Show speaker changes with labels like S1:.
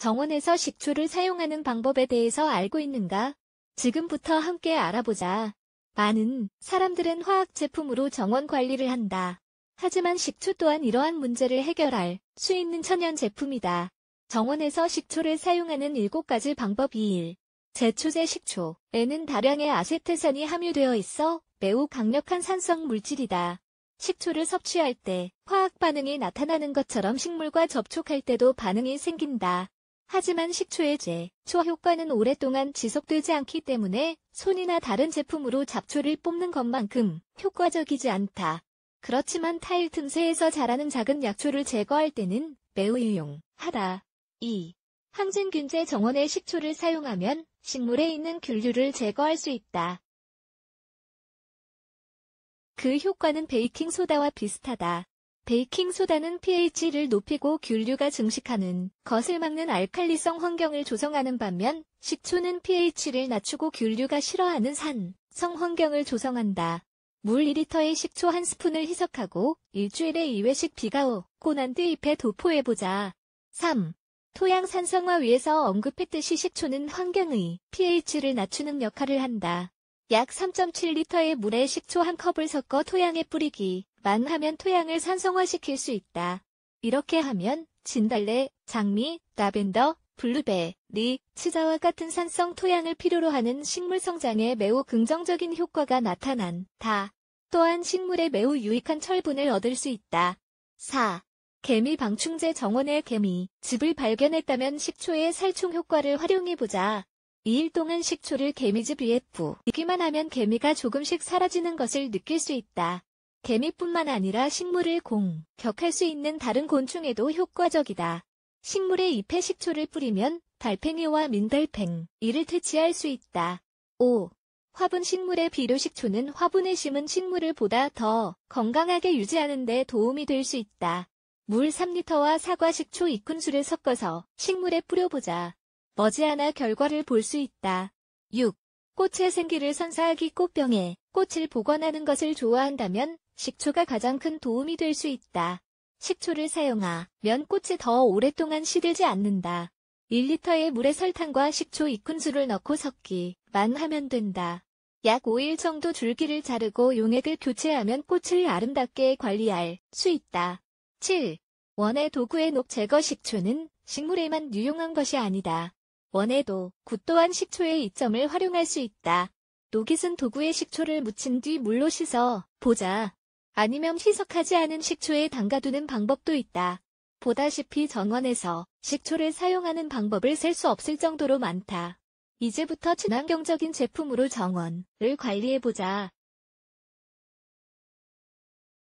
S1: 정원에서 식초를 사용하는 방법에 대해서 알고 있는가? 지금부터 함께 알아보자. 많은 사람들은 화학 제품으로 정원 관리를 한다. 하지만 식초 또한 이러한 문제를 해결할 수 있는 천연 제품이다. 정원에서 식초를 사용하는 7가지 방법 2일. 제초제 식초에는 다량의 아세트산이 함유되어 있어 매우 강력한 산성 물질이다. 식초를 섭취할 때 화학 반응이 나타나는 것처럼 식물과 접촉할 때도 반응이 생긴다. 하지만 식초의 제, 초 효과는 오랫동안 지속되지 않기 때문에 손이나 다른 제품으로 잡초를 뽑는 것만큼 효과적이지 않다. 그렇지만 타일 틈새에서 자라는 작은 약초를 제거할 때는 매우 유용하다. 2. 항진균제 정원의 식초를 사용하면 식물에 있는 균류를 제거할 수 있다. 그 효과는 베이킹소다와 비슷하다. 베이킹소다는 pH를 높이고 균류가 증식하는 것을 막는 알칼리성 환경을 조성하는 반면 식초는 pH를 낮추고 균류가 싫어하는 산성 환경을 조성한다. 물1리터에 식초 한 스푼을 희석하고 일주일에 2회씩 비가 오고 난뒤 잎에 도포해보자. 3. 토양 산성화 위에서 언급했듯이 식초는 환경의 pH를 낮추는 역할을 한다. 약 3.7리터의 물에 식초 한 컵을 섞어 토양에 뿌리기. 만 하면 토양을 산성화시킬 수 있다. 이렇게 하면 진달래, 장미, 라벤더, 블루베리, 치자와 같은 산성 토양을 필요로 하는 식물 성장에 매우 긍정적인 효과가 나타난다. 또한 식물에 매우 유익한 철분을 얻을 수 있다. 4. 개미 방충제 정원의 개미 집을 발견했다면 식초의 살충 효과를 활용해보자. 2일 동안 식초를 개미집 위에 뿌리기만 하면 개미가 조금씩 사라지는 것을 느낄 수 있다. 개미뿐만 아니라 식물을 공, 격할 수 있는 다른 곤충에도 효과적이다. 식물에 잎에 식초를 뿌리면 달팽이와 민달팽, 이를 퇴치할 수 있다. 5. 화분 식물의 비료식초는 화분에 심은 식물을 보다 더 건강하게 유지하는 데 도움이 될 수 있다. 물 3리터와 사과 식초 2큰술을 섞어서 식물에 뿌려보자. 머지않아 결과를 볼 수 있다. 6. 꽃의 생기를 선사하기 꽃병에 꽃을 보관하는 것을 좋아한다면 식초가 가장 큰 도움이 될 수 있다. 식초를 사용하면 꽃이 더 오랫동안 시들지 않는다. 1리터의 물에 설탕과 식초 2큰술을 넣고 섞기만 하면 된다. 약 5일 정도 줄기를 자르고 용액을 교체하면 꽃을 아름답게 관리할 수 있다. 7. 원의 도구의 녹 제거 식초는 식물에만 유용한 것이 아니다. 원에도 구 또한 식초의 이점을 활용할 수 있다. 녹이 쓴 도구에 식초를 묻힌 뒤 물로 씻어 보자. 아니면 희석하지 않은 식초에 담가두는 방법도 있다. 보다시피 정원에서 식초를 사용하는 방법을 셀 수 없을 정도로 많다. 이제부터 친환경적인 제품으로 정원을 관리해보자.